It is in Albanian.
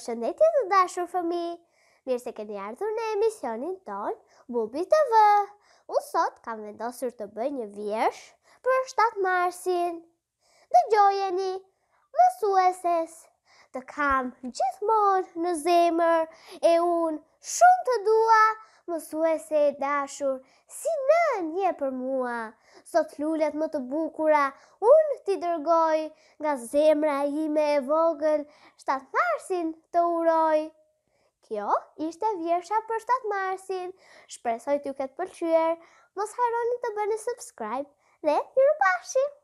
përshëndetje të dashur fëmi, mirë se keni ardhur në emisionin ton, Bubi TV. Unë sot kam vendosur të bëj një vjesh për 7 marsin. Dëgjojeni gjojeni, mësueses të kam gjithmonë në zemër e unë shumë të dua, mësuese e dashur, si në një për mua. Sot lullet më të bukura, unë ti dërgoj, nga zemra ime e vogël, shtatë marsin të uroj. Kjo ishte vjersha për shtatë marsin, shpresoj t'ju këtë pëlqyer, mos haroni të bëni subscribe dhe një rëpashim.